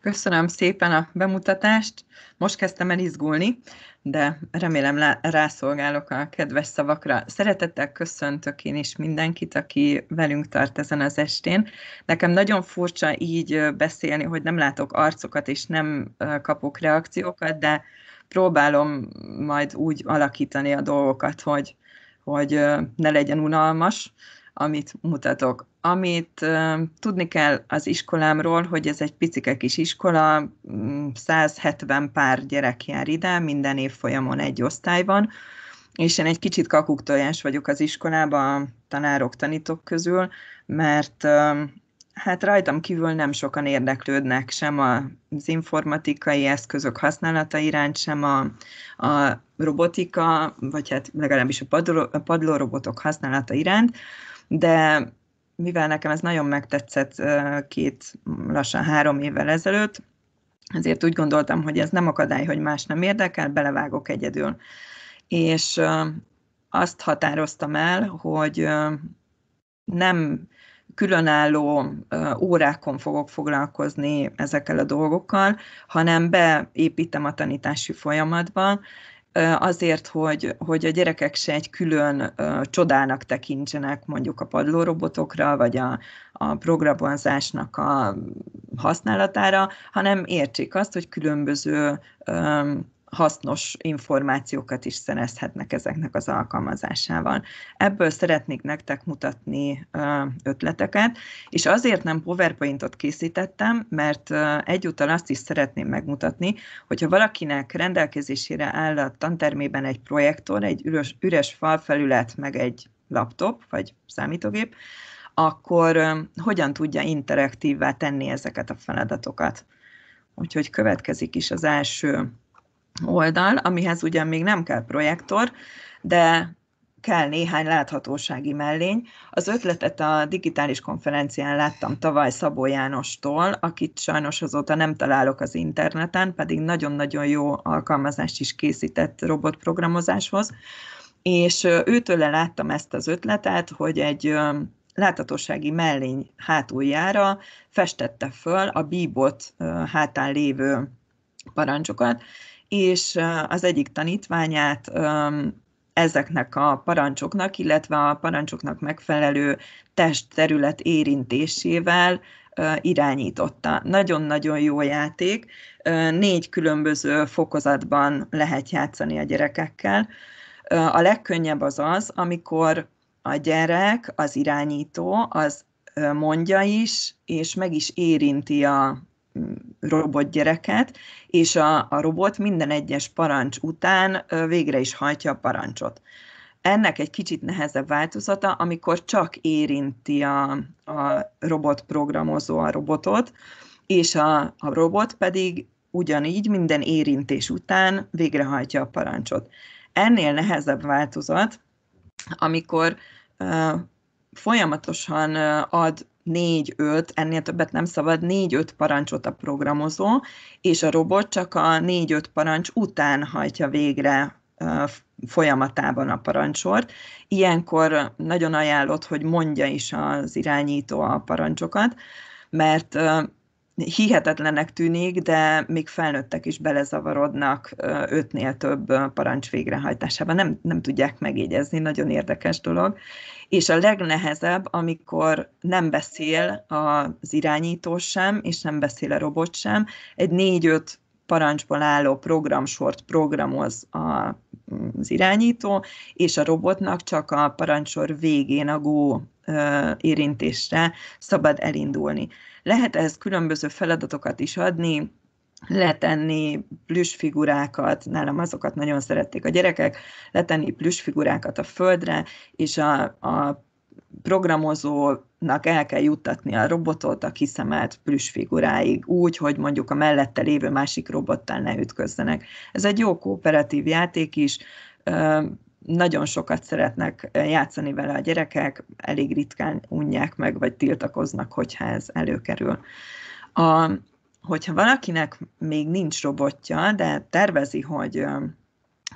Köszönöm szépen a bemutatást. Most kezdtem el izgulni, de remélem rászolgálok a kedves szavakra. Szeretettel köszöntök én is mindenkit, aki velünk tart ezen az estén. Nekem nagyon furcsa így beszélni, hogy nem látok arcokat és nem kapok reakciókat, de próbálom majd úgy alakítani a dolgokat, hogy, hogy ne legyen unalmas amit mutatok. Amit tudni kell az iskolámról, hogy ez egy picike kis iskola, 170 mm, pár gyerek jár ide, minden évfolyamon egy osztály van, és én egy kicsit kakuktojás vagyok az iskolában a tanárok, tanítók közül, mert hát rajtam kívül nem sokan érdeklődnek sem az informatikai eszközök használata iránt, sem a, a robotika, vagy hát legalábbis a, padló, a padlórobotok használata iránt, de mivel nekem ez nagyon megtetszett két, lassan három évvel ezelőtt, ezért úgy gondoltam, hogy ez nem akadály, hogy más nem érdekel, belevágok egyedül. És azt határoztam el, hogy nem különálló órákon fogok foglalkozni ezekkel a dolgokkal, hanem beépítem a tanítási folyamatban azért, hogy, hogy a gyerekek se egy külön csodának tekintsenek mondjuk a padlórobotokra, vagy a, a programozásnak a használatára, hanem értsék azt, hogy különböző hasznos információkat is szerezhetnek ezeknek az alkalmazásával. Ebből szeretnék nektek mutatni ötleteket, és azért nem PowerPointot készítettem, mert egyúttal azt is szeretném megmutatni, hogyha valakinek rendelkezésére áll a tantermében egy projektor, egy üres, üres falfelület, meg egy laptop vagy számítógép, akkor hogyan tudja interaktívvá tenni ezeket a feladatokat. Úgyhogy következik is az első oldal, amihez ugyan még nem kell projektor, de kell néhány láthatósági mellény. Az ötletet a digitális konferencián láttam tavaly Szabó Jánostól, akit sajnos azóta nem találok az interneten, pedig nagyon-nagyon jó alkalmazást is készített robotprogramozáshoz, és őtőle láttam ezt az ötletet, hogy egy láthatósági mellény hátuljára festette föl a bíbot hátán lévő parancsokat, és az egyik tanítványát ezeknek a parancsoknak, illetve a parancsoknak megfelelő testterület érintésével irányította. Nagyon-nagyon jó játék, négy különböző fokozatban lehet játszani a gyerekekkel. A legkönnyebb az az, amikor a gyerek, az irányító, az mondja is, és meg is érinti a robot gyereket, és a, a robot minden egyes parancs után végre is hajtja a parancsot. Ennek egy kicsit nehezebb változata, amikor csak érinti a, a robot programozó a robotot, és a, a robot pedig ugyanígy minden érintés után végrehajtja a parancsot. Ennél nehezebb változat, amikor uh, folyamatosan ad négy-öt, ennél többet nem szabad, négy-öt parancsot a programozó, és a robot csak a négy-öt parancs után hajtja végre folyamatában a parancsort. Ilyenkor nagyon ajánlott, hogy mondja is az irányító a parancsokat, mert hihetetlenek tűnik, de még felnőttek is belezavarodnak ötnél több parancs végrehajtásában. Nem, nem tudják megjegyezni, nagyon érdekes dolog. És a legnehezebb, amikor nem beszél az irányító sem, és nem beszél a robot sem, egy négy-öt parancsból álló programsort programoz a, az irányító, és a robotnak csak a parancsor végén a Go érintésre szabad elindulni. Lehet ez különböző feladatokat is adni, letenni plüsfigurákat, nálam azokat nagyon szerették a gyerekek, letenni plüsfigurákat a földre, és a, a programozónak el kell juttatni a robotot a kiszemelt plüsfiguráig, úgy, hogy mondjuk a mellette lévő másik robottal ne ütközzenek. Ez egy jó kooperatív játék is, nagyon sokat szeretnek játszani vele a gyerekek, elég ritkán unják meg, vagy tiltakoznak, hogyha ez előkerül. A, hogyha valakinek még nincs robotja, de tervezi, hogy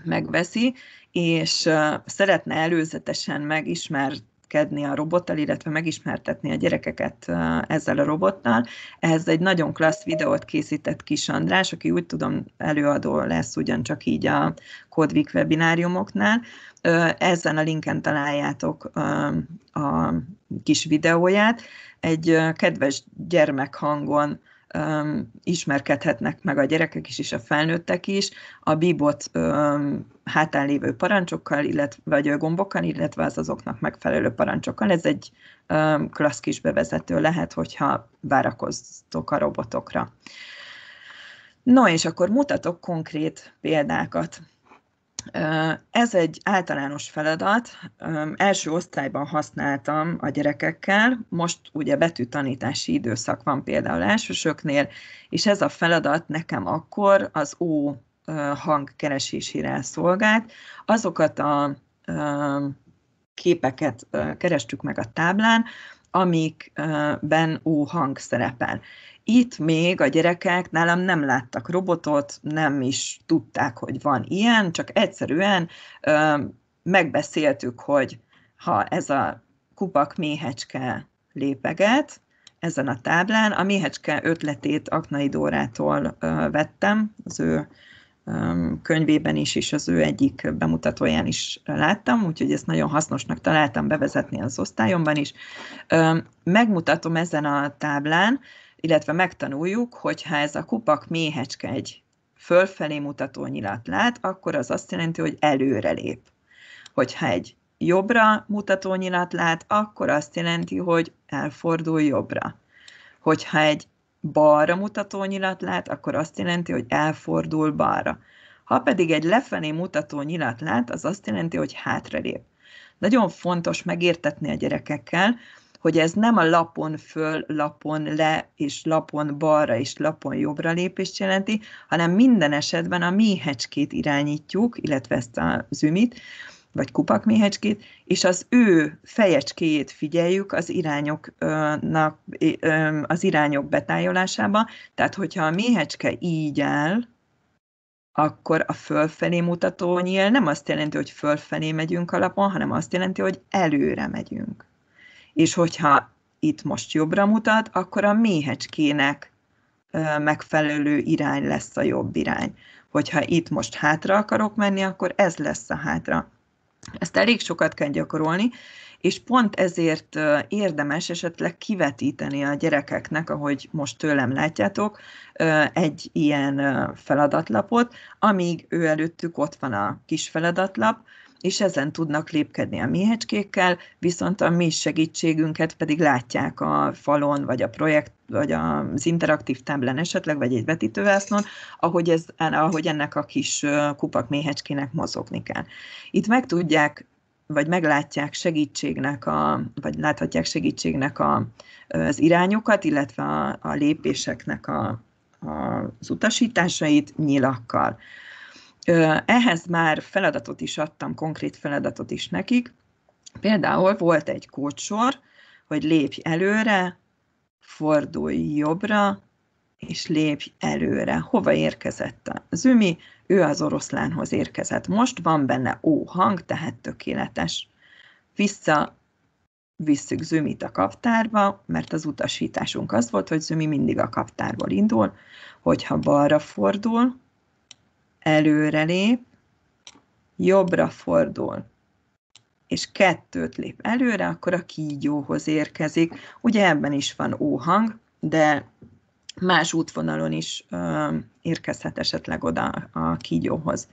megveszi, és szeretne előzetesen megismerkedni a robottal, illetve megismertetni a gyerekeket ezzel a robottal. Ehhez egy nagyon klassz videót készített Kis András, aki úgy tudom előadó lesz ugyancsak így a Kodvik webináriumoknál. Ezen a linken találjátok a kis videóját. Egy kedves gyermekhangon um, ismerkedhetnek meg a gyerekek is, és a felnőttek is a bíbot um, hátán lévő parancsokkal, illetve vagy gombokkal, illetve az azoknak megfelelő parancsokkal. Ez egy um, klassz kis bevezető lehet, hogyha várakoztok a robotokra. No, és akkor mutatok konkrét példákat. Ez egy általános feladat. Első osztályban használtam a gyerekekkel, most ugye betűtanítási időszak van például elsősöknél, és ez a feladat nekem akkor az ó keresésére szolgált. Azokat a képeket kerestük meg a táblán, amikben ó hang szerepel. Itt még a gyerekek nálam nem láttak robotot, nem is tudták, hogy van ilyen, csak egyszerűen ö, megbeszéltük, hogy ha ez a kupak méhecske lépeget, ezen a táblán. A méhecske ötletét Aknai Dórától vettem, az ő könyvében is, és az ő egyik bemutatóján is láttam, úgyhogy ezt nagyon hasznosnak találtam bevezetni az osztályomban is. Megmutatom ezen a táblán, illetve megtanuljuk, hogy ha ez a kupak méhecske egy fölfelé mutató nyilat lát, akkor az azt jelenti, hogy előre lép. Hogyha egy jobbra mutató nyilat lát, akkor azt jelenti, hogy elfordul jobbra. Hogyha egy balra mutató nyilat lát, akkor azt jelenti, hogy elfordul balra. Ha pedig egy lefelé mutató nyilat lát, az azt jelenti, hogy hátralép. Nagyon fontos megértetni a gyerekekkel, hogy ez nem a lapon föl, lapon le, és lapon balra, és lapon jobbra lépést jelenti, hanem minden esetben a méhecskét irányítjuk, illetve ezt a zümit, vagy kupak méhecskét, és az ő fejecskéjét figyeljük az irányoknak, az irányok betájolásába. Tehát, hogyha a méhecske így áll, akkor a fölfelé mutató nyíl nem azt jelenti, hogy fölfelé megyünk a lapon, hanem azt jelenti, hogy előre megyünk és hogyha itt most jobbra mutat, akkor a méhecskének megfelelő irány lesz a jobb irány. Hogyha itt most hátra akarok menni, akkor ez lesz a hátra. Ezt elég sokat kell gyakorolni, és pont ezért érdemes esetleg kivetíteni a gyerekeknek, ahogy most tőlem látjátok, egy ilyen feladatlapot, amíg ő előttük ott van a kis feladatlap, és ezen tudnak lépkedni a méhecskékkel, viszont a mi segítségünket pedig látják a falon, vagy a projekt, vagy az interaktív táblán esetleg, vagy egy vetítővásznon, ahogy, ez, ahogy ennek a kis kupak méhecskének mozogni kell. Itt meg tudják vagy meglátják segítségnek, a, vagy láthatják segítségnek a, az irányokat, illetve a, a lépéseknek a, a, az utasításait nyilakkal. Ehhez már feladatot is adtam, konkrét feladatot is nekik. Például volt egy kócsor, hogy lépj előre, fordulj jobbra, és lépj előre. Hova érkezett a zümi? Ő az oroszlánhoz érkezett. Most van benne ó hang, tehát tökéletes. Vissza visszük Zümit a kaptárba, mert az utasításunk az volt, hogy Zümi mindig a kaptárból indul, hogyha balra fordul, előrelép, jobbra fordul, és kettőt lép előre, akkor a kígyóhoz érkezik. Ugye ebben is van óhang, de más útvonalon is ö, érkezhet esetleg oda a kígyóhoz.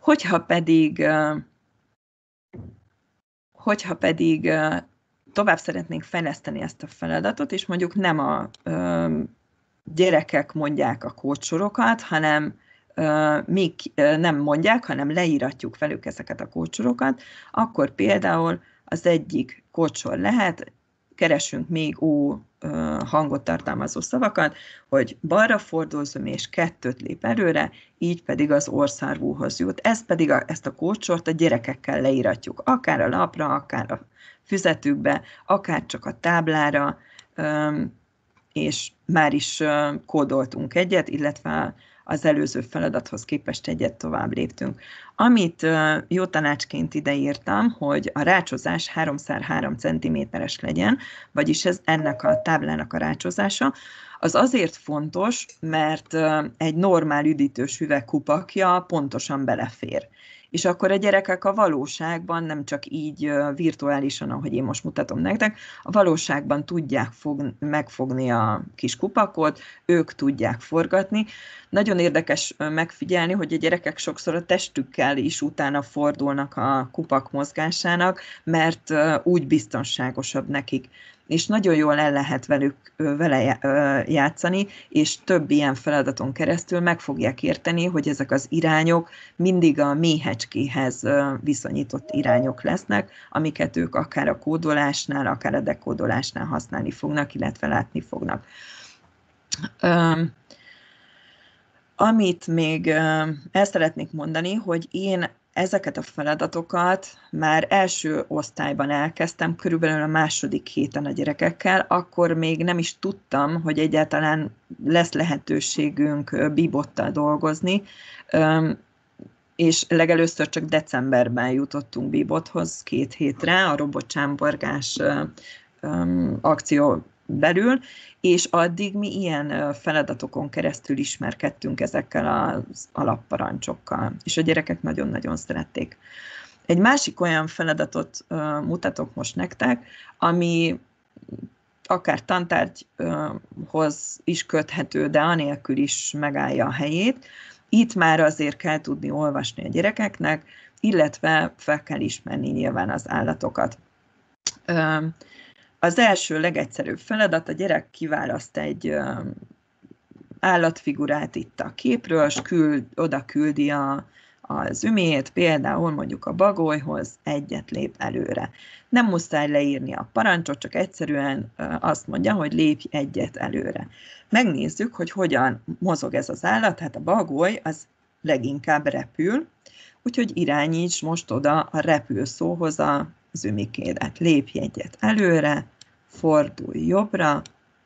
Hogyha pedig, ö, hogyha pedig ö, tovább szeretnénk fejleszteni ezt a feladatot, és mondjuk nem a ö, gyerekek mondják a kócsorokat, hanem még nem mondják, hanem leíratjuk velük ezeket a kócsorokat, akkor például az egyik kócsor lehet, keresünk még ó hangot tartalmazó szavakat, hogy balra fordulzom, és kettőt lép előre, így pedig az orszárvúhoz jut. Ez pedig a, ezt a kócsort a gyerekekkel leíratjuk, akár a lapra, akár a füzetükbe, akár csak a táblára, és már is kódoltunk egyet, illetve az előző feladathoz képest egyet tovább léptünk. Amit jó tanácsként ideírtam, hogy a rácsozás 3x3 cm-es legyen, vagyis ez ennek a táblának a rácsozása, az azért fontos, mert egy normál üdítős üvegkupakja pontosan belefér és akkor a gyerekek a valóságban, nem csak így virtuálisan, ahogy én most mutatom nektek, a valóságban tudják fog, megfogni a kis kupakot, ők tudják forgatni. Nagyon érdekes megfigyelni, hogy a gyerekek sokszor a testükkel is utána fordulnak a kupak mozgásának, mert úgy biztonságosabb nekik és nagyon jól el lehet velük, vele játszani, és több ilyen feladaton keresztül meg fogják érteni, hogy ezek az irányok mindig a méhecskéhez viszonyított irányok lesznek, amiket ők akár a kódolásnál, akár a dekódolásnál használni fognak, illetve látni fognak. Amit még el szeretnék mondani, hogy én ezeket a feladatokat már első osztályban elkezdtem, körülbelül a második héten a gyerekekkel, akkor még nem is tudtam, hogy egyáltalán lesz lehetőségünk bibottal dolgozni, és legelőször csak decemberben jutottunk bibothoz két hétre, a robotcsámborgás akció belül, és addig mi ilyen feladatokon keresztül ismerkedtünk ezekkel az alapparancsokkal, és a gyerekek nagyon-nagyon szerették. Egy másik olyan feladatot mutatok most nektek, ami akár tantárgyhoz is köthető, de anélkül is megállja a helyét. Itt már azért kell tudni olvasni a gyerekeknek, illetve fel kell ismerni nyilván az állatokat. Az első legegyszerűbb feladat, a gyerek kiválaszt egy állatfigurát itt a képről, és küld, oda küldi a, az ümét, például mondjuk a bagolyhoz egyet lép előre. Nem muszáj leírni a parancsot, csak egyszerűen azt mondja, hogy lépj egyet előre. Megnézzük, hogy hogyan mozog ez az állat, hát a bagoly az leginkább repül, úgyhogy irányíts most oda a repülszóhoz a zümikédet. Lépj egyet előre, fordulj jobbra,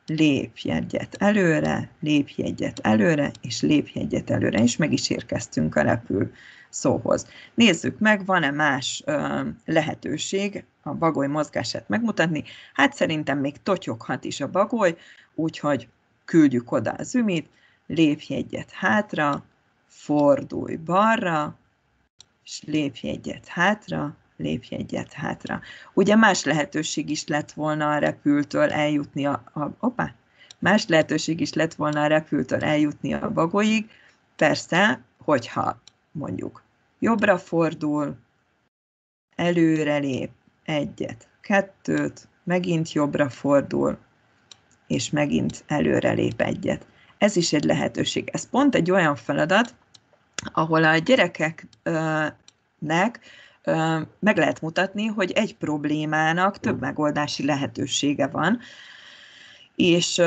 lépj egyet előre, lépj egyet előre, és lépj egyet előre, és meg is érkeztünk a repül szóhoz. Nézzük meg, van-e más ö, lehetőség a bagoly mozgását megmutatni. Hát szerintem még totyoghat is a bagoly, úgyhogy küldjük oda az ümit, lépj egyet hátra, fordulj balra, és lépj egyet hátra, lépj egyet hátra. Ugye más lehetőség is lett volna a repültől eljutni a, a opa, más lehetőség is lett volna a repültől eljutni a bagolyig, persze, hogyha mondjuk jobbra fordul, előrelép egyet, kettőt, megint jobbra fordul, és megint előrelép egyet. Ez is egy lehetőség. Ez pont egy olyan feladat, ahol a gyerekeknek meg lehet mutatni, hogy egy problémának több megoldási lehetősége van, és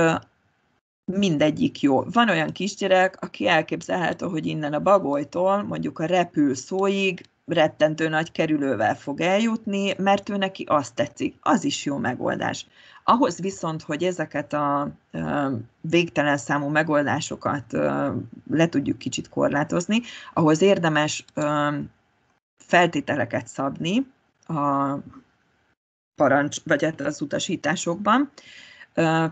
mindegyik jó. Van olyan kisgyerek, aki elképzelhető, hogy innen a bagolytól mondjuk a repül szóig rettentő nagy kerülővel fog eljutni, mert ő neki azt tetszik. Az is jó megoldás. Ahhoz viszont, hogy ezeket a végtelen számú megoldásokat le tudjuk kicsit korlátozni, ahhoz érdemes feltételeket szabni a parancs, vagy hát az utasításokban,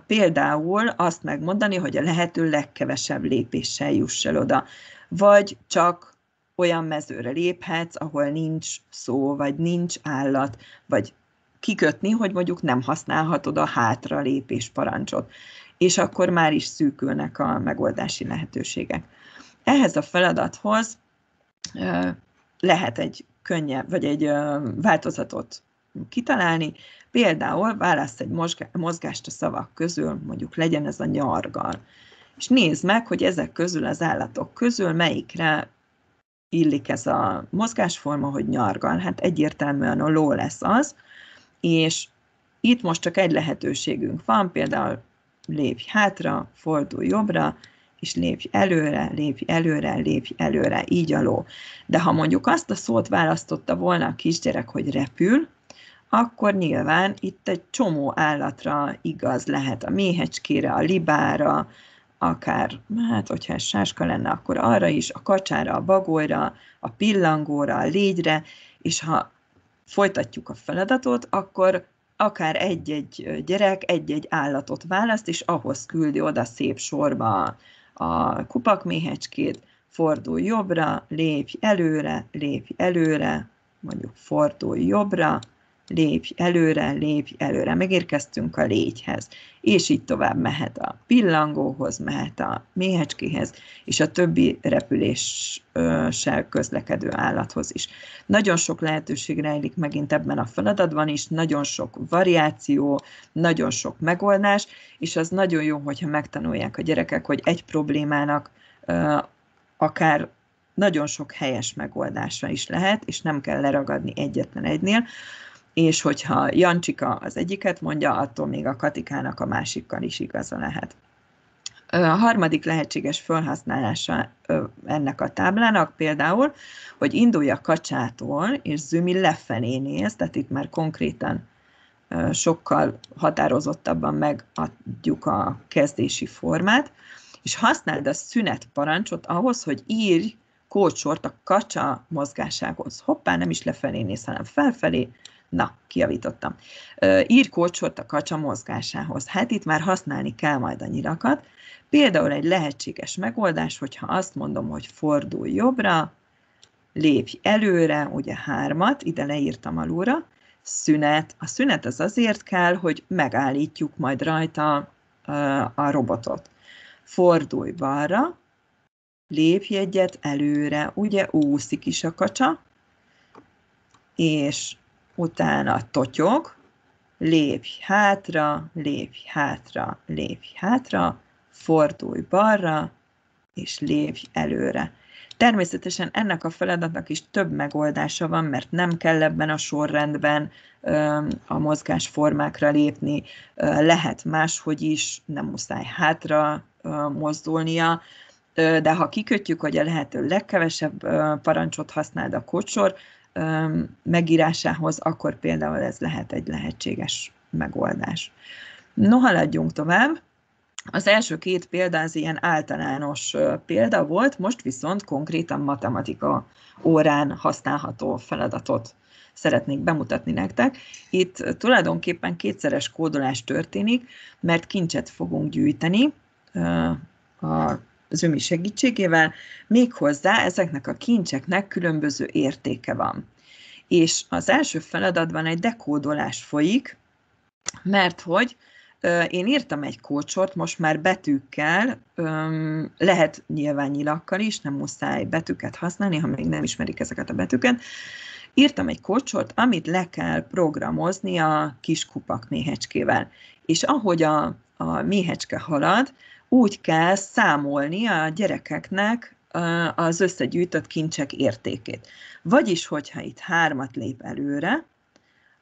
például azt megmondani, hogy a lehető legkevesebb lépéssel juss el oda, vagy csak olyan mezőre léphetsz, ahol nincs szó, vagy nincs állat, vagy kikötni, hogy mondjuk nem használhatod a hátra lépés parancsot, és akkor már is szűkülnek a megoldási lehetőségek. Ehhez a feladathoz lehet egy könnyebb, vagy egy változatot kitalálni. Például választ egy mozgást a szavak közül, mondjuk legyen ez a nyargal. És nézd meg, hogy ezek közül az állatok közül melyikre illik ez a mozgásforma, hogy nyargal. Hát egyértelműen a ló lesz az, és itt most csak egy lehetőségünk van, például lépj hátra, fordulj jobbra, és lépj előre, lépj előre, lépj előre, így aló, De ha mondjuk azt a szót választotta volna a kisgyerek, hogy repül, akkor nyilván itt egy csomó állatra igaz lehet, a méhecskére, a libára, akár, hát, hogyha ez sáska lenne, akkor arra is, a kacsára, a bagolyra, a pillangóra, a légyre, és ha folytatjuk a feladatot, akkor akár egy-egy gyerek egy-egy állatot választ, és ahhoz küldi oda szép sorba a kupakméhecskét, fordulj jobbra, lépj előre, lépj előre, mondjuk fordulj jobbra, lépj előre, lépj előre, megérkeztünk a légyhez, és így tovább mehet a pillangóhoz, mehet a méhecskéhez, és a többi repüléssel közlekedő állathoz is. Nagyon sok lehetőség rejlik megint ebben a feladatban is, nagyon sok variáció, nagyon sok megoldás, és az nagyon jó, hogyha megtanulják a gyerekek, hogy egy problémának akár nagyon sok helyes megoldása is lehet, és nem kell leragadni egyetlen egynél és hogyha Jancsika az egyiket mondja, attól még a Katikának a másikkal is igaza lehet. A harmadik lehetséges felhasználása ennek a táblának például, hogy indulja a kacsától, és Zümi lefelé néz, tehát itt már konkrétan sokkal határozottabban megadjuk a kezdési formát, és használd a szünet parancsot ahhoz, hogy írj kócsort a kacsa mozgásához. Hoppá, nem is lefelé néz, hanem felfelé, Na, kiavítottam. Ír kulcsot a kacsa mozgásához. Hát itt már használni kell majd a nyirakat. Például egy lehetséges megoldás, hogyha azt mondom, hogy fordul jobbra, lépj előre, ugye hármat, ide leírtam alulra, szünet. A szünet az azért kell, hogy megállítjuk majd rajta a robotot. Fordulj balra, lépj egyet előre, ugye úszik is a kacsa, és utána totyog, lépj hátra, lépj hátra, lépj hátra, fordulj balra, és lépj előre. Természetesen ennek a feladatnak is több megoldása van, mert nem kell ebben a sorrendben a mozgásformákra lépni, lehet máshogy is, nem muszáj hátra mozdulnia, de ha kikötjük, hogy a lehető legkevesebb parancsot használd a kocsor, megírásához, akkor például ez lehet egy lehetséges megoldás. No, haladjunk tovább. Az első két példa az ilyen általános példa volt, most viszont konkrétan matematika órán használható feladatot szeretnék bemutatni nektek. Itt tulajdonképpen kétszeres kódolás történik, mert kincset fogunk gyűjteni a az ömi segítségével, méghozzá ezeknek a kincseknek különböző értéke van. És az első feladatban egy dekódolás folyik, mert hogy én írtam egy kócsort, most már betűkkel, lehet nyilván nyilakkal is, nem muszáj betűket használni, ha még nem ismerik ezeket a betűket. Írtam egy kócsort, amit le kell programozni a kis kupak méhecskével. És ahogy a, a méhecske halad, úgy kell számolni a gyerekeknek az összegyűjtött kincsek értékét. Vagyis, hogyha itt hármat lép előre,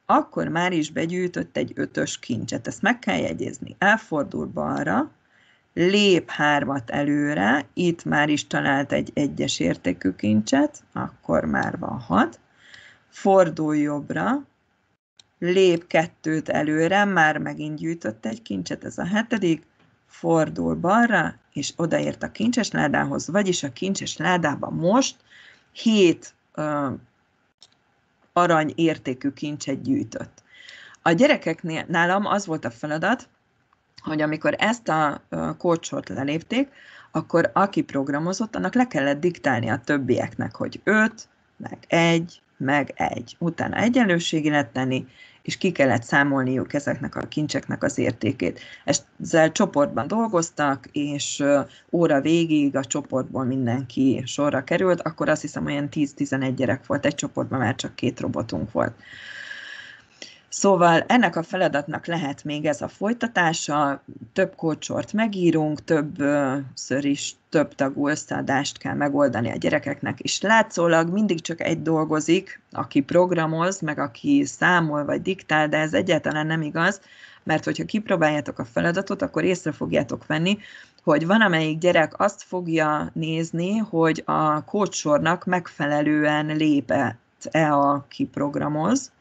akkor már is begyűjtött egy ötös kincset. Ezt meg kell jegyezni. Elfordul balra, lép hármat előre, itt már is talált egy egyes értékű kincset, akkor már van hat. Fordul jobbra, lép kettőt előre, már megint gyűjtött egy kincset, ez a hetedik fordul balra, és odaért a kincses ládához, vagyis a kincses ládába most hét ö, arany értékű kincset gyűjtött. A gyerekeknél nálam az volt a feladat, hogy amikor ezt a kocsot lelépték, akkor aki programozott, annak le kellett diktálni a többieknek, hogy 5, meg 1, meg 1. Utána egyenlőségi lett tenni, és ki kellett számolniuk ezeknek a kincseknek az értékét. Ezzel csoportban dolgoztak, és óra végig a csoportból mindenki sorra került, akkor azt hiszem olyan 10-11 gyerek volt egy csoportban, már csak két robotunk volt. Szóval ennek a feladatnak lehet még ez a folytatása, több kócsort megírunk, több ször is több tagú összeadást kell megoldani a gyerekeknek, és látszólag mindig csak egy dolgozik, aki programoz, meg aki számol vagy diktál, de ez egyáltalán nem igaz, mert hogyha kipróbáljátok a feladatot, akkor észre fogjátok venni, hogy van, amelyik gyerek azt fogja nézni, hogy a kócsornak megfelelően lépett-e, aki programoz,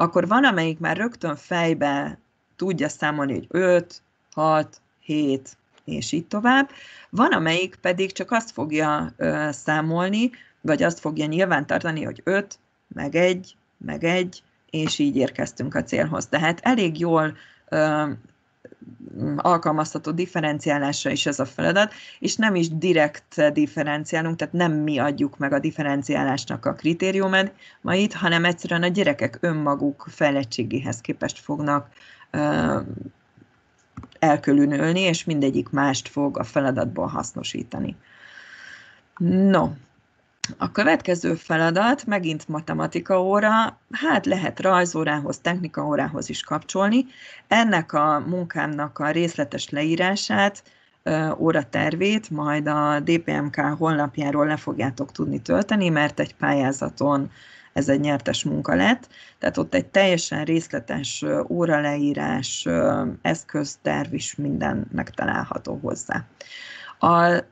akkor van, amelyik már rögtön fejbe tudja számolni, hogy 5, 6, 7, és így tovább. Van, amelyik pedig csak azt fogja ö, számolni, vagy azt fogja nyilvántartani, hogy 5, meg 1, meg 1, és így érkeztünk a célhoz. Tehát elég jól ö, alkalmazható differenciálásra is ez a feladat, és nem is direkt differenciálunk, tehát nem mi adjuk meg a differenciálásnak a kritériumát ma itt, hanem egyszerűen a gyerekek önmaguk fejlettségéhez képest fognak elkülönülni, és mindegyik mást fog a feladatból hasznosítani. No, a következő feladat megint matematika óra, hát lehet rajzórához, órához is kapcsolni. Ennek a munkámnak a részletes leírását, óratervét majd a DPMK honlapjáról le fogjátok tudni tölteni, mert egy pályázaton ez egy nyertes munka lett. Tehát ott egy teljesen részletes óraleírás, eszközterv is minden megtalálható hozzá. A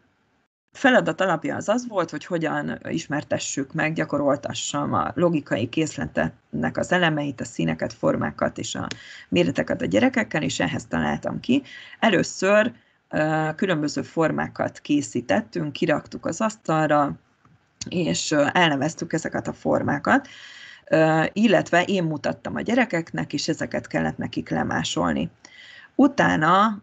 feladat alapja az az volt, hogy hogyan ismertessük meg, gyakoroltassam a logikai készletetnek az elemeit, a színeket, formákat és a méreteket a gyerekekkel, és ehhez találtam ki. Először különböző formákat készítettünk, kiraktuk az asztalra, és elneveztük ezeket a formákat, illetve én mutattam a gyerekeknek, és ezeket kellett nekik lemásolni. Utána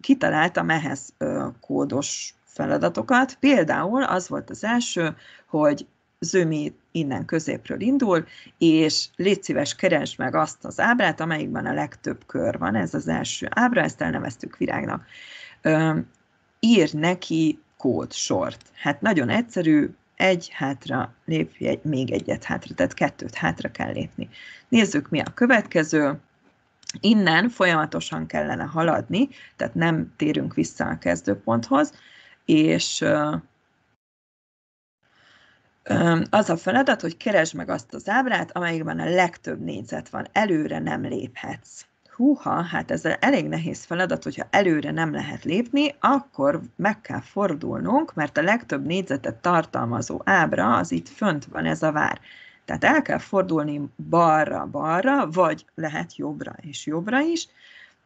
kitaláltam ehhez kódos feladatokat. Például az volt az első, hogy zömi innen középről indul, és légy szíves, keresd meg azt az ábrát, amelyikben a legtöbb kör van, ez az első ábra, ezt elneveztük virágnak. ír neki kódsort. Hát nagyon egyszerű, egy hátra lépj, egy, még egyet hátra, tehát kettőt hátra kell lépni. Nézzük, mi a következő. Innen folyamatosan kellene haladni, tehát nem térünk vissza a kezdőponthoz, és az a feladat, hogy keresd meg azt az ábrát, amelyikben a legtöbb négyzet van. Előre nem léphetsz. Húha, hát ez elég nehéz feladat, hogyha előre nem lehet lépni, akkor meg kell fordulnunk, mert a legtöbb négyzetet tartalmazó ábra az itt fönt van, ez a vár. Tehát el kell fordulni balra-balra, vagy lehet jobbra és jobbra is,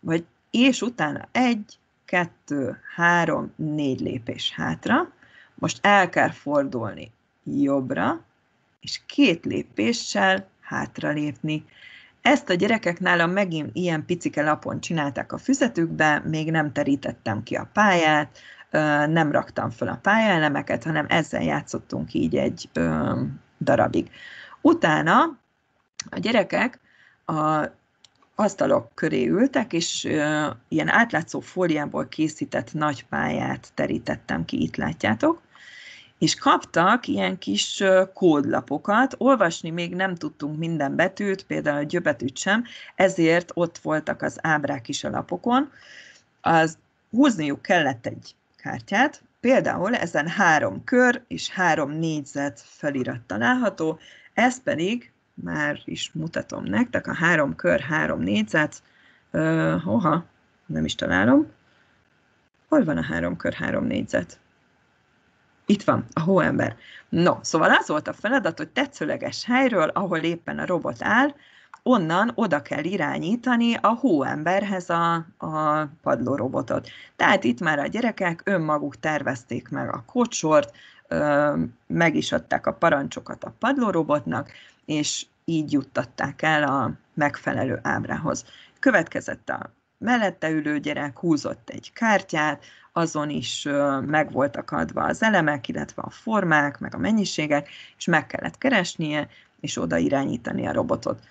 vagy és utána egy, kettő, három, négy lépés hátra. Most el kell fordulni jobbra, és két lépéssel hátra lépni. Ezt a gyerekek nálam megint ilyen picike lapon csinálták a füzetükbe, még nem terítettem ki a pályát, nem raktam fel a pályaelemeket, hanem ezzel játszottunk így egy darabig. Utána a gyerekek a asztalok köré ültek, és ilyen átlátszó fóliából készített nagy pályát terítettem ki, itt látjátok, és kaptak ilyen kis kódlapokat, olvasni még nem tudtunk minden betűt, például a gyöbetűt sem, ezért ott voltak az ábrák is a lapokon. Az, húzniuk kellett egy kártyát, például ezen három kör és három négyzet felirat található, ez pedig, már is mutatom nektek, a három kör, három négyzet, uh, hoha, nem is találom. Hol van a három kör, három négyzet? Itt van, a hóember. No, szóval az volt a feladat, hogy tetszőleges helyről, ahol éppen a robot áll, onnan oda kell irányítani a hóemberhez a, a padlórobotot. Tehát itt már a gyerekek önmaguk tervezték meg a kocsort, meg is adták a parancsokat a padlórobotnak, és így juttatták el a megfelelő ábrához. Következett a mellette ülő gyerek, húzott egy kártyát, azon is meg voltak adva az elemek, illetve a formák, meg a mennyiségek, és meg kellett keresnie, és oda irányítani a robotot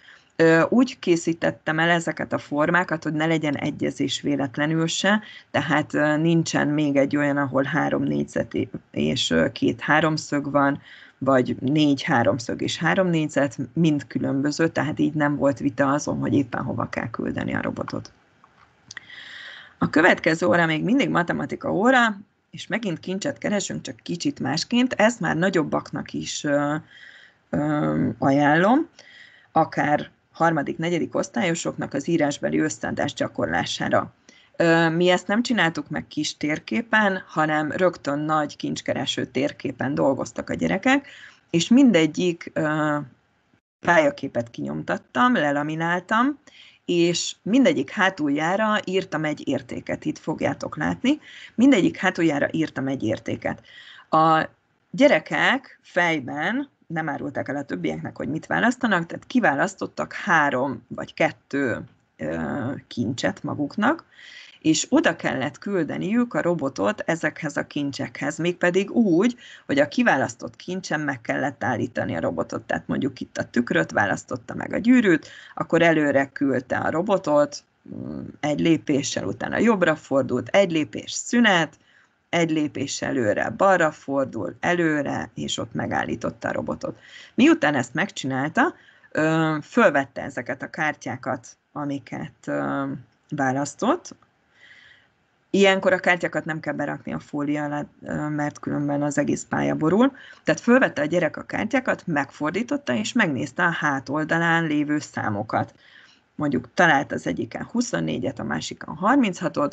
úgy készítettem el ezeket a formákat, hogy ne legyen egyezés véletlenül se, tehát nincsen még egy olyan, ahol három négyzet és két háromszög van, vagy négy háromszög és három négyzet, mind különböző, tehát így nem volt vita azon, hogy éppen hova kell küldeni a robotot. A következő óra még mindig matematika óra, és megint kincset keresünk, csak kicsit másként, ezt már nagyobbaknak is ö, ö, ajánlom, akár harmadik, negyedik osztályosoknak az írásbeli összeadás gyakorlására. Mi ezt nem csináltuk meg kis térképen, hanem rögtön nagy kincskereső térképen dolgoztak a gyerekek, és mindegyik pályaképet kinyomtattam, lelamináltam, és mindegyik hátuljára írtam egy értéket, itt fogjátok látni, mindegyik hátuljára írtam egy értéket. A gyerekek fejben nem árulták el a többieknek, hogy mit választanak, tehát kiválasztottak három vagy kettő kincset maguknak, és oda kellett küldeniük a robotot ezekhez a kincsekhez, mégpedig úgy, hogy a kiválasztott kincsen meg kellett állítani a robotot, tehát mondjuk itt a tükröt választotta meg a gyűrűt, akkor előre küldte a robotot, mm, egy lépéssel utána jobbra fordult, egy lépés szünet, egy lépés előre, balra fordul, előre, és ott megállította a robotot. Miután ezt megcsinálta, fölvette ezeket a kártyákat, amiket választott. Ilyenkor a kártyákat nem kell berakni a fólia alá, mert különben az egész pálya borul. Tehát fölvette a gyerek a kártyákat, megfordította, és megnézte a hátoldalán lévő számokat. Mondjuk talált az egyiken 24-et, a másikon 36-ot,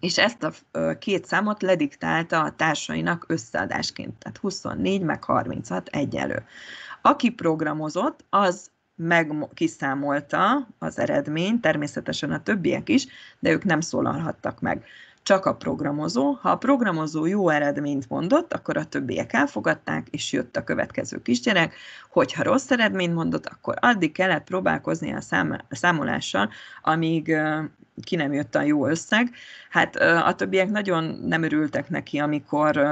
és ezt a két számot lediktálta a társainak összeadásként, tehát 24 meg 36 egyelő. Aki programozott, az meg kiszámolta az eredményt, természetesen a többiek is, de ők nem szólalhattak meg csak a programozó. Ha a programozó jó eredményt mondott, akkor a többiek elfogadták, és jött a következő kisgyerek. Hogyha rossz eredményt mondott, akkor addig kellett próbálkozni a, számolással, amíg ki nem jött a jó összeg. Hát a többiek nagyon nem örültek neki, amikor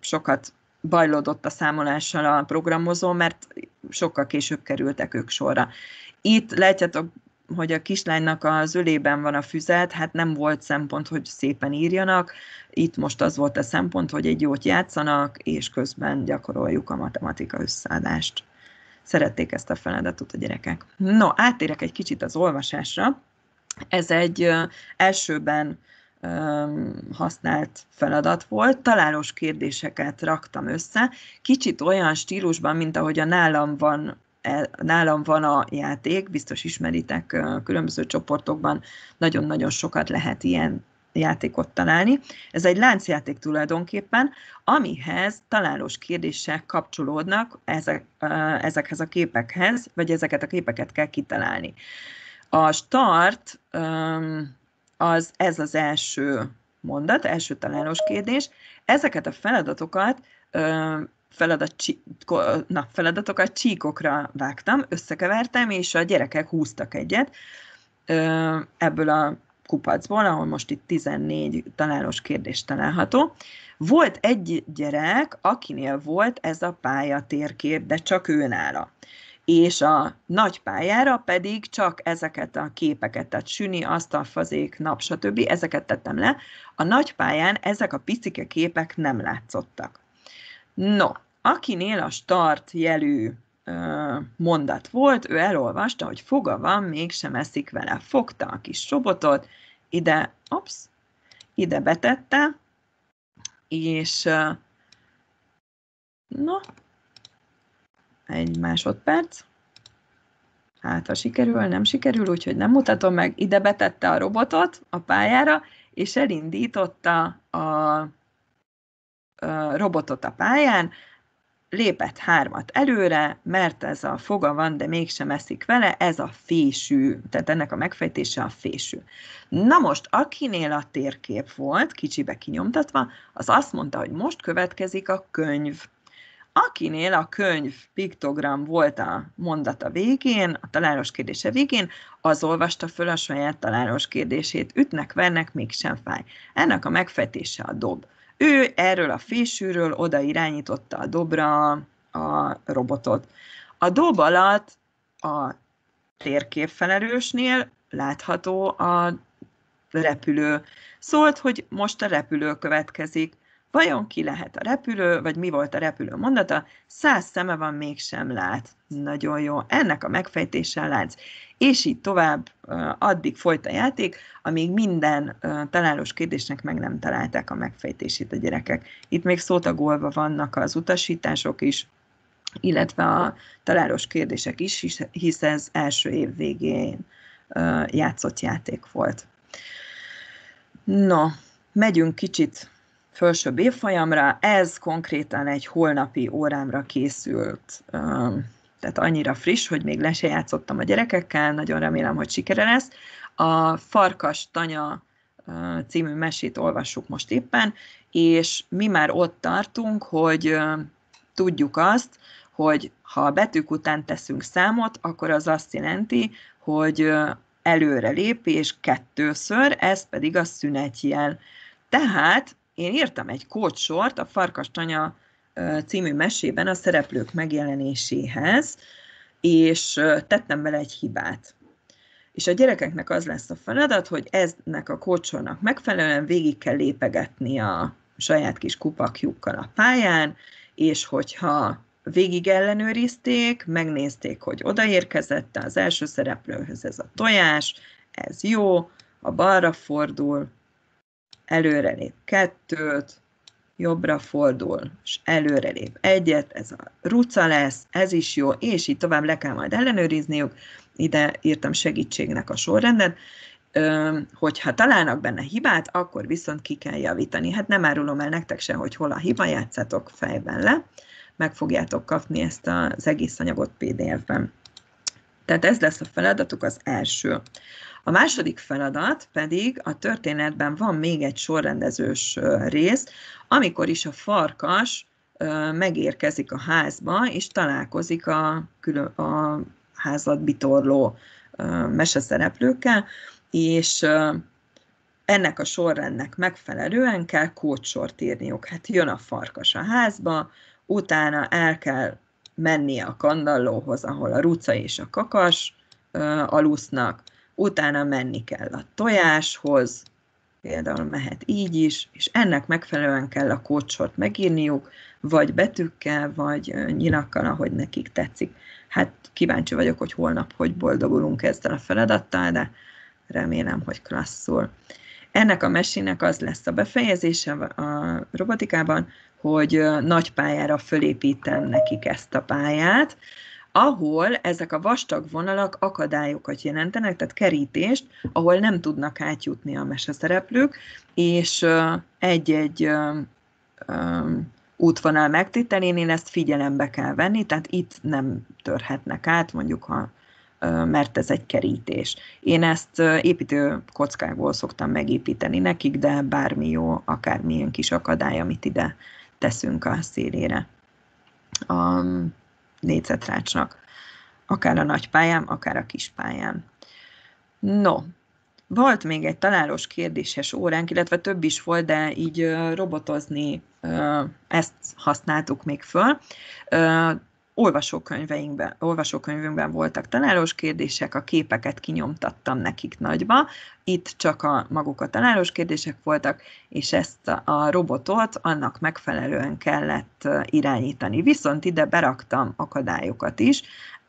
sokat bajlódott a számolással a programozó, mert sokkal később kerültek ők sorra. Itt látjátok, hogy a kislánynak az ölében van a füzet, hát nem volt szempont, hogy szépen írjanak. Itt most az volt a szempont, hogy egy jót játszanak, és közben gyakoroljuk a matematika összeadást. Szerették ezt a feladatot a gyerekek. No, átérek egy kicsit az olvasásra. Ez egy elsőben használt feladat volt. Találós kérdéseket raktam össze, kicsit olyan stílusban, mint ahogy a nálam van nálam van a játék, biztos ismeritek különböző csoportokban, nagyon-nagyon sokat lehet ilyen játékot találni. Ez egy láncjáték tulajdonképpen, amihez találós kérdések kapcsolódnak ezek, ezekhez a képekhez, vagy ezeket a képeket kell kitalálni. A start az ez az első mondat, első találós kérdés. Ezeket a feladatokat feladat, na, feladatokat csíkokra vágtam, összekevertem, és a gyerekek húztak egyet ebből a kupacból, ahol most itt 14 találós kérdés található. Volt egy gyerek, akinél volt ez a pályatérkép, de csak őnála és a nagy pályára pedig csak ezeket a képeket, tehát süni, asztalfazék, nap, stb. ezeket tettem le. A nagy pályán ezek a picike képek nem látszottak. No, akinél a start jelű mondat volt, ő elolvasta, hogy foga van, mégsem eszik vele. Fogta a kis robotot, ide, ops, ide betette, és na, egy másodperc, hát ha sikerül, nem sikerül, úgyhogy nem mutatom meg, ide betette a robotot a pályára, és elindította a robotot a pályán, lépett hármat előre, mert ez a foga van, de mégsem eszik vele, ez a fésű, tehát ennek a megfejtése a fésű. Na most, akinél a térkép volt, kicsibe kinyomtatva, az azt mondta, hogy most következik a könyv. Akinél a könyv piktogram volt a mondata végén, a találós kérdése végén, az olvasta föl a saját találós kérdését, ütnek, vernek, mégsem fáj. Ennek a megfejtése a dob. Ő erről a fésűről oda irányította a dobra a robotot. A dob alatt a térképfelelősnél látható a repülő. Szólt, hogy most a repülő következik. Vajon ki lehet a repülő, vagy mi volt a repülő mondata? Száz szeme van, mégsem lát. Nagyon jó. Ennek a megfejtéssel látsz. És így tovább addig folyt a játék, amíg minden találós kérdésnek meg nem találták a megfejtését a gyerekek. Itt még szótagolva vannak az utasítások is, illetve a találós kérdések is, hisz ez első év végén játszott játék volt. No, megyünk kicsit fölsőbb évfolyamra, ez konkrétan egy holnapi órámra készült tehát annyira friss, hogy még le játszottam a gyerekekkel, nagyon remélem, hogy sikere lesz. A Farkas Tanya című mesét olvassuk most éppen, és mi már ott tartunk, hogy tudjuk azt, hogy ha a betűk után teszünk számot, akkor az azt jelenti, hogy előre lépés kettőször, ez pedig a szünetjel. Tehát én írtam egy kócsort a Farkastanya című mesében a szereplők megjelenéséhez, és tettem bele egy hibát. És a gyerekeknek az lesz a feladat, hogy eznek a kócsornak megfelelően végig kell lépegetni a saját kis kupakjukkal a pályán, és hogyha végig ellenőrizték, megnézték, hogy odaérkezett az első szereplőhöz ez a tojás, ez jó, a balra fordul, előrelép kettőt, jobbra fordul, és előrelép egyet, ez a ruca lesz, ez is jó, és így tovább le kell majd ellenőrizniük, ide írtam segítségnek a sorrendet, hogyha találnak benne hibát, akkor viszont ki kell javítani. Hát nem árulom el nektek se, hogy hol a hiba, játszatok fejben le, meg fogjátok kapni ezt az egész anyagot PDF-ben. Tehát ez lesz a feladatuk az első. A második feladat pedig a történetben van még egy sorrendezős rész, amikor is a farkas megérkezik a házba, és találkozik a, a házat bitorló meseszereplőkkel, és ennek a sorrendnek megfelelően kell kócsort írniuk. Hát jön a farkas a házba, utána el kell mennie a kandallóhoz, ahol a ruca és a kakas alusznak, utána menni kell a tojáshoz, például mehet így is, és ennek megfelelően kell a kócsort megírniuk, vagy betűkkel, vagy nyilakkal, ahogy nekik tetszik. Hát kíváncsi vagyok, hogy holnap hogy boldogulunk ezzel a feladattal, de remélem, hogy klasszul. Ennek a mesének az lesz a befejezése a robotikában, hogy nagy pályára fölépítem nekik ezt a pályát, ahol ezek a vastag vonalak akadályokat jelentenek, tehát kerítést, ahol nem tudnak átjutni a meseszereplők, és egy-egy útvonal megtételénél ezt figyelembe kell venni, tehát itt nem törhetnek át, mondjuk ha mert ez egy kerítés. Én ezt építő kockákból szoktam megépíteni nekik, de bármi jó, akármilyen kis akadály, amit ide teszünk a szélére négyzetrácsnak, akár a nagy pályán, akár a kis pályán. No, volt még egy találós kérdéses óránk, illetve több is volt, de így robotozni ezt használtuk még föl olvasókönyveinkben, olvasókönyvünkben voltak tanáros kérdések, a képeket kinyomtattam nekik nagyba, itt csak a maguk a tanáros kérdések voltak, és ezt a robotot annak megfelelően kellett irányítani. Viszont ide beraktam akadályokat is,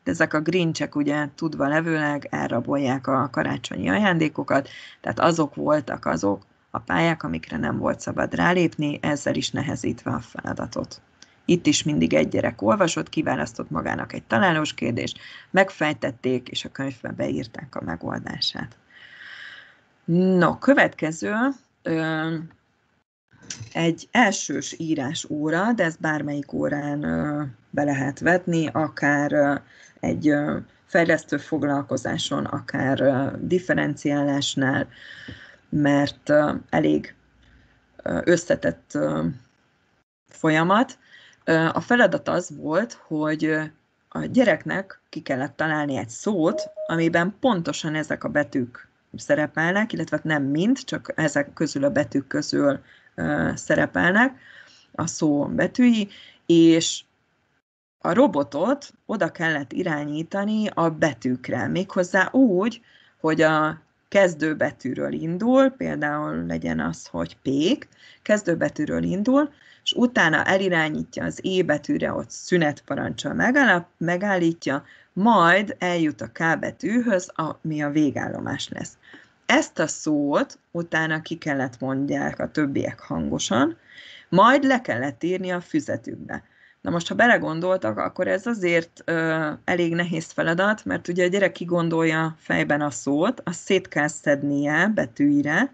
ezek a grincsek ugye tudva levőleg elrabolják a karácsonyi ajándékokat, tehát azok voltak azok a pályák, amikre nem volt szabad rálépni, ezzel is nehezítve a feladatot. Itt is mindig egy gyerek olvasott, kiválasztott magának egy találós kérdést, megfejtették, és a könyvbe beírták a megoldását. No, következő egy elsős írás óra, de ezt bármelyik órán be lehet vetni, akár egy fejlesztő foglalkozáson, akár differenciálásnál, mert elég összetett folyamat, a feladat az volt, hogy a gyereknek ki kellett találni egy szót, amiben pontosan ezek a betűk szerepelnek, illetve nem mind, csak ezek közül a betűk közül szerepelnek a szó betűi, és a robotot oda kellett irányítani a betűkre, méghozzá úgy, hogy a kezdőbetűről indul, például legyen az, hogy pék, kezdőbetűről indul, és utána elirányítja az E betűre, ott szünet megállap, megállítja, majd eljut a K betűhöz, ami a végállomás lesz. Ezt a szót utána ki kellett mondják a többiek hangosan, majd le kellett írni a füzetükbe. Na most, ha belegondoltak, akkor ez azért ö, elég nehéz feladat, mert ugye a gyerek kigondolja fejben a szót, azt szét kell szednie betűire,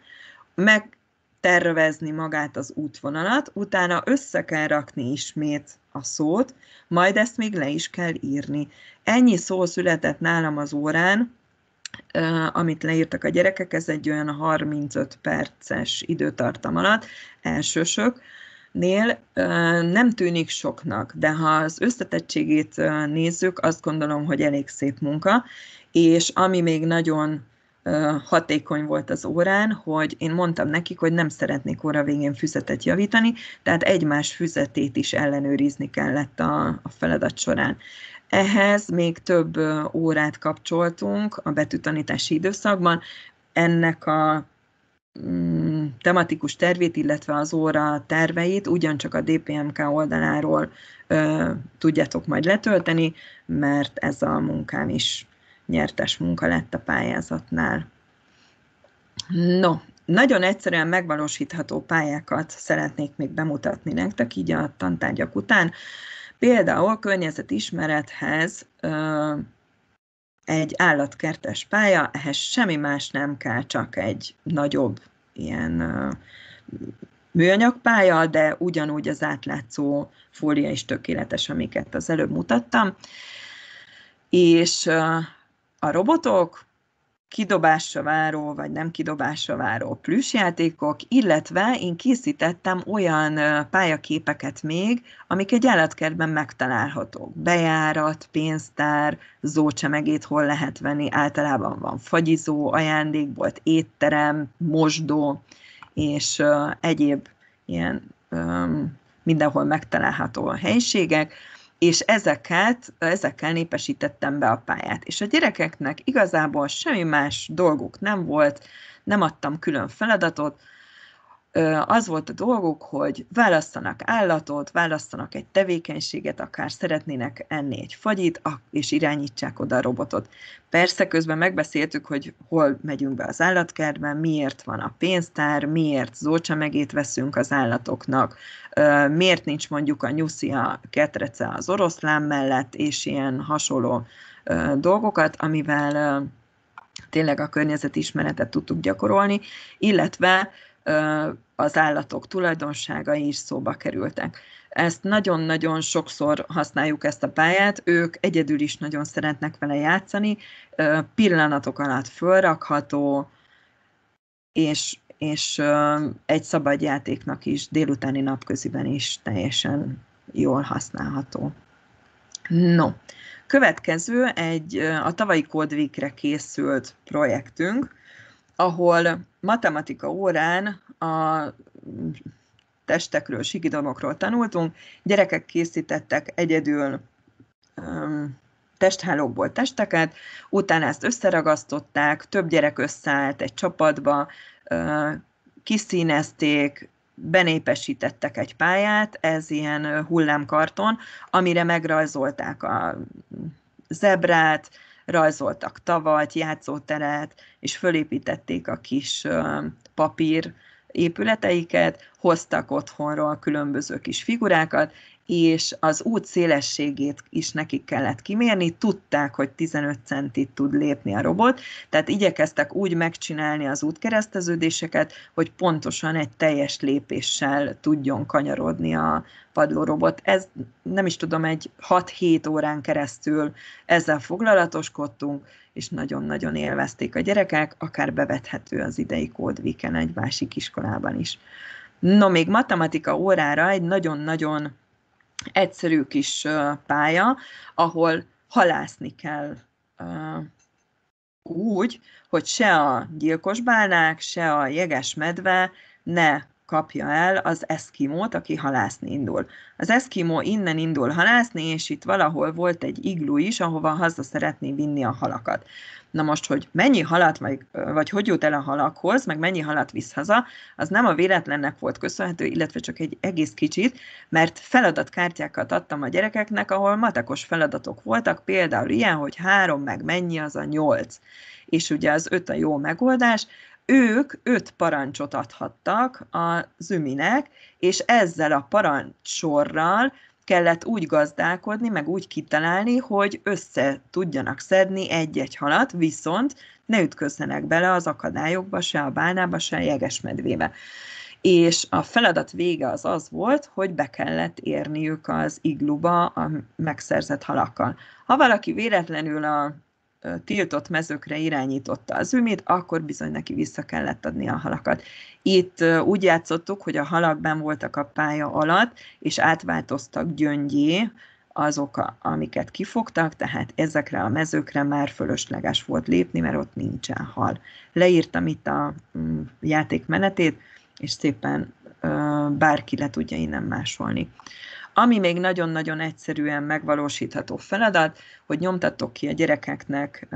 meg tervezni magát az útvonalat, utána össze kell rakni ismét a szót, majd ezt még le is kell írni. Ennyi szó született nálam az órán, amit leírtak a gyerekek, ez egy olyan 35 perces időtartam alatt, elsősök, nél nem tűnik soknak, de ha az összetettségét nézzük, azt gondolom, hogy elég szép munka, és ami még nagyon hatékony volt az órán, hogy én mondtam nekik, hogy nem szeretnék óra végén füzetet javítani, tehát egymás füzetét is ellenőrizni kellett a, a feladat során. Ehhez még több órát kapcsoltunk a betűtanítási időszakban. Ennek a mm, tematikus tervét, illetve az óra terveit ugyancsak a DPMK oldaláról ö, tudjátok majd letölteni, mert ez a munkám is nyertes munka lett a pályázatnál. No, nagyon egyszerűen megvalósítható pályákat szeretnék még bemutatni nektek így a tantárgyak után. Például környezetismerethez ö, egy állatkertes pálya, ehhez semmi más nem kell, csak egy nagyobb ilyen ö, műanyag de ugyanúgy az átlátszó fólia is tökéletes, amiket az előbb mutattam. És ö, a robotok, kidobásra váró, vagy nem kidobásra váró plüssjátékok, illetve én készítettem olyan pályaképeket még, amik egy állatkertben megtalálhatók. Bejárat, pénztár, zócsemegét hol lehet venni, általában van fagyizó, ajándékbolt, étterem, mosdó, és egyéb ilyen mindenhol megtalálható helységek, és ezeket, ezekkel népesítettem be a pályát. És a gyerekeknek igazából semmi más dolguk nem volt, nem adtam külön feladatot, az volt a dolguk, hogy választanak állatot, választanak egy tevékenységet, akár szeretnének enni egy fagyit, és irányítsák oda a robotot. Persze közben megbeszéltük, hogy hol megyünk be az állatkertben, miért van a pénztár, miért zócsemegét veszünk az állatoknak, miért nincs mondjuk a nyuszi a ketrece az oroszlán mellett, és ilyen hasonló dolgokat, amivel tényleg a környezetismeretet tudtuk gyakorolni, illetve az állatok tulajdonságai is szóba kerültek. Ezt nagyon-nagyon sokszor használjuk ezt a pályát, ők egyedül is nagyon szeretnek vele játszani, pillanatok alatt fölrakható, és, és egy szabad játéknak is, délutáni napköziben is teljesen jól használható. No, következő egy a tavalyi kódvikre készült projektünk, ahol matematika órán a testekről, sikidomokról tanultunk, gyerekek készítettek egyedül um, testhálókból testeket, utána ezt összeragasztották, több gyerek összeállt egy csapatba, uh, kiszínezték, benépesítettek egy pályát, ez ilyen hullámkarton, amire megrajzolták a zebrát, rajzoltak tavalt, játszóteret, és fölépítették a kis papír épületeiket, hoztak otthonról különböző kis figurákat, és az út szélességét is nekik kellett kimérni, tudták, hogy 15 centit tud lépni a robot, tehát igyekeztek úgy megcsinálni az útkereszteződéseket, hogy pontosan egy teljes lépéssel tudjon kanyarodni a padlórobot. Ez nem is tudom, egy 6-7 órán keresztül ezzel foglalatoskodtunk, és nagyon-nagyon élvezték a gyerekek, akár bevethető az idei kódviken egy másik iskolában is. No, még matematika órára egy nagyon-nagyon egyszerű kis pálya, ahol halászni kell úgy, hogy se a gyilkos bálnák, se a jeges medve ne kapja el az eszkimót, aki halászni indul. Az eszkimó innen indul halászni, és itt valahol volt egy iglu is, ahova haza szeretné vinni a halakat. Na most, hogy mennyi halat, vagy, vagy hogy jut el a halakhoz, meg mennyi halat visz haza, az nem a véletlennek volt köszönhető, illetve csak egy egész kicsit, mert feladatkártyákat adtam a gyerekeknek, ahol matekos feladatok voltak, például ilyen, hogy három meg mennyi az a nyolc. És ugye az öt a jó megoldás, ők öt parancsot adhattak a züminek, és ezzel a parancsorral kellett úgy gazdálkodni, meg úgy kitalálni, hogy össze tudjanak szedni egy-egy halat, viszont ne ütközzenek bele az akadályokba, se a bálnába, se a jegesmedvébe. És a feladat vége az az volt, hogy be kellett érniük az igluba a megszerzett halakkal. Ha valaki véletlenül a tiltott mezőkre irányította az ümit, akkor bizony neki vissza kellett adni a halakat. Itt úgy játszottuk, hogy a halak ben voltak a pálya alatt, és átváltoztak gyöngyé, azok, amiket kifogtak, tehát ezekre a mezőkre már fölösleges volt lépni, mert ott nincsen hal. Leírtam itt a mm, játék menetét, és szépen bárki le tudja innen másolni. Ami még nagyon-nagyon egyszerűen megvalósítható feladat, hogy nyomtattok ki a gyerekeknek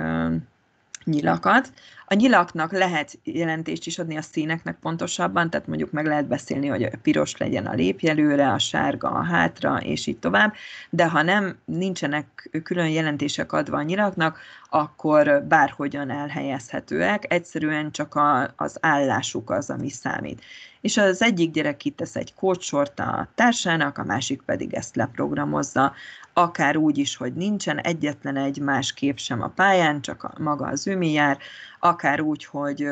nyilakat, a nyilaknak lehet jelentést is adni a színeknek pontosabban, tehát mondjuk meg lehet beszélni, hogy a piros legyen a lépjelőre, a sárga a hátra, és így tovább, de ha nem, nincsenek külön jelentések adva a nyilaknak, akkor bárhogyan elhelyezhetőek, egyszerűen csak a, az állásuk az, ami számít. És az egyik gyerek kitesz egy kódsort a társának, a másik pedig ezt leprogramozza, akár úgy is, hogy nincsen egyetlen egy más kép sem a pályán, csak a, maga az ümi jár, akár úgy, hogy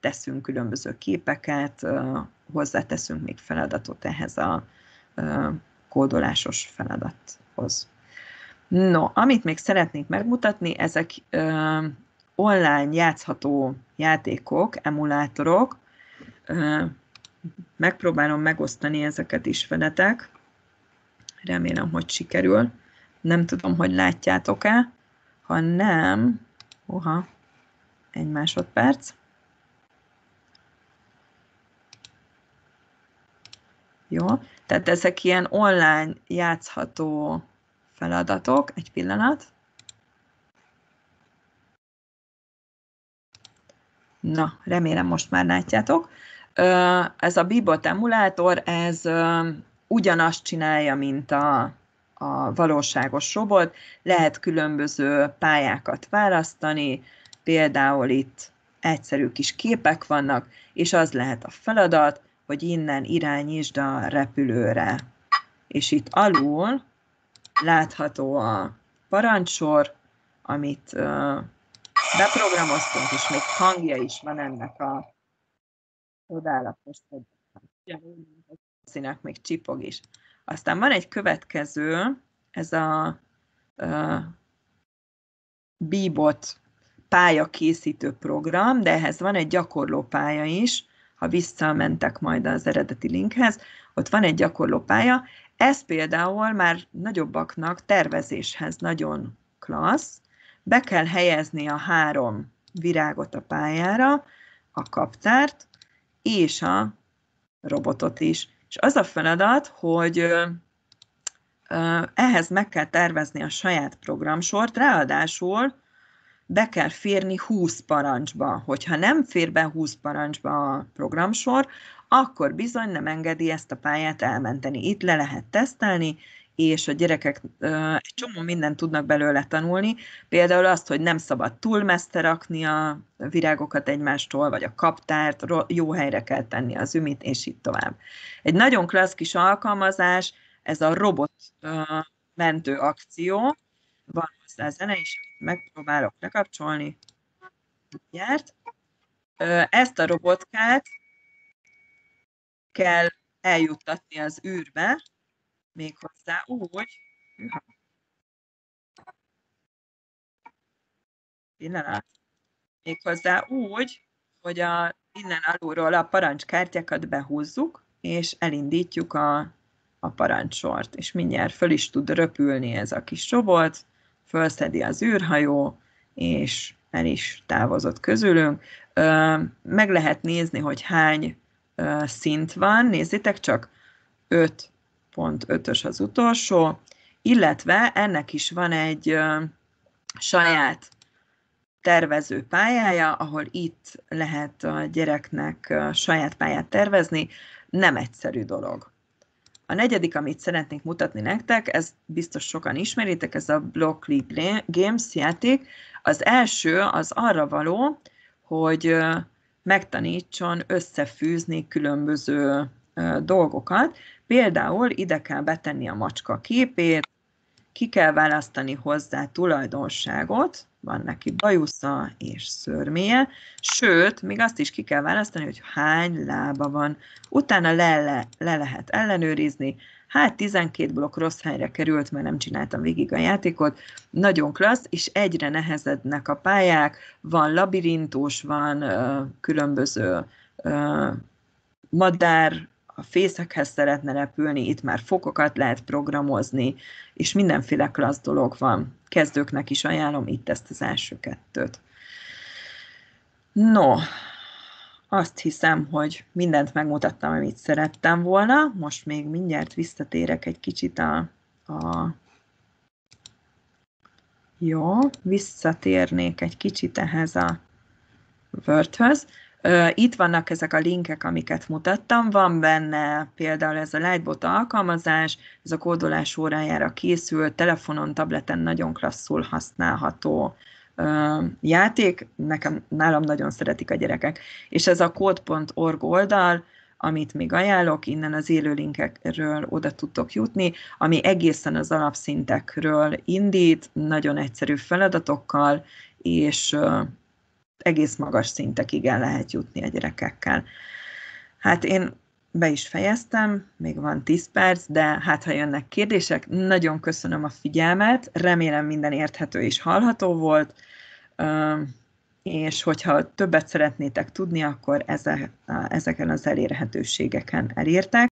teszünk különböző képeket, hozzáteszünk még feladatot ehhez a kódolásos feladathoz. No, amit még szeretnék megmutatni, ezek online játszható játékok, emulátorok. megpróbálom megosztani ezeket is veletek. Remélem, hogy sikerül. Nem tudom, hogy látjátok-e. Ha nem, oha, egy másodperc. Jó, tehát ezek ilyen online játszható feladatok. Egy pillanat. Na, remélem most már látjátok. Ez a Bibot emulátor, ez ugyanazt csinálja, mint a, a valóságos robot, lehet különböző pályákat választani, Például itt egyszerű kis képek vannak, és az lehet a feladat, hogy innen irányítsd a repülőre. És itt alul látható a parancsor, amit uh, beprogramoztunk, és még hangja is van ennek a csodálatos színek még csipog is. Aztán van egy következő, ez a uh, bíbot pályakészítő program, de ehhez van egy gyakorló pálya is, ha visszamentek majd az eredeti linkhez, ott van egy gyakorló pálya. Ez például már nagyobbaknak tervezéshez nagyon klassz. Be kell helyezni a három virágot a pályára, a kaptárt és a robotot is. És az a feladat, hogy ehhez meg kell tervezni a saját programsort, ráadásul be kell férni 20 parancsba. Hogyha nem fér be 20 parancsba a programsor, akkor bizony nem engedi ezt a pályát elmenteni. Itt le lehet tesztelni, és a gyerekek egy csomó mindent tudnak belőle tanulni, például azt, hogy nem szabad túl messze rakni a virágokat egymástól, vagy a kaptárt, jó helyre kell tenni az ümit, és így tovább. Egy nagyon klassz kis alkalmazás, ez a robot mentő akció, van hozzá zene is, megpróbálok lekapcsolni. Mindjárt. Ezt a robotkát kell eljuttatni az űrbe, méghozzá úgy, pillanat, méghozzá úgy, hogy a, innen alulról a parancskártyákat behúzzuk, és elindítjuk a, a parancsort, és mindjárt föl is tud röpülni ez a kis robot, fölszedi az űrhajó, és el is távozott közülünk. Meg lehet nézni, hogy hány szint van, nézzétek csak, 5.5-ös az utolsó, illetve ennek is van egy saját tervező pályája, ahol itt lehet a gyereknek saját pályát tervezni, nem egyszerű dolog. A negyedik, amit szeretnék mutatni nektek, ez biztos sokan ismeritek, ez a Block League Games játék. Az első az arra való, hogy megtanítson összefűzni különböző dolgokat. Például ide kell betenni a macska képét, ki kell választani hozzá tulajdonságot, van neki bajusza és szörméje, sőt, még azt is ki kell választani, hogy hány lába van. Utána le, le, le lehet ellenőrizni, hát 12 blokk rossz helyre került, mert nem csináltam végig a játékot, nagyon klassz, és egyre nehezednek a pályák, van labirintus, van ö, különböző ö, madár ha fészekhez szeretne repülni, itt már fokokat lehet programozni, és mindenféle klassz dolog van. Kezdőknek is ajánlom itt ezt az első kettőt. No, azt hiszem, hogy mindent megmutattam, amit szerettem volna. Most még mindjárt visszatérek egy kicsit a, a... Jó, visszatérnék egy kicsit ehhez a Wordhöz. Itt vannak ezek a linkek, amiket mutattam, van benne például ez a Lightbot alkalmazás, ez a kódolás órájára készült, telefonon, tableten nagyon klasszul használható játék, nekem, nálam nagyon szeretik a gyerekek. És ez a kód.org oldal, amit még ajánlok, innen az élő linkekről oda tudtok jutni, ami egészen az alapszintekről indít, nagyon egyszerű feladatokkal, és egész magas szintekig el lehet jutni a gyerekekkel. Hát én be is fejeztem, még van 10 perc, de hát ha jönnek kérdések, nagyon köszönöm a figyelmet, remélem minden érthető és hallható volt, és hogyha többet szeretnétek tudni, akkor ezeken az elérhetőségeken elértek.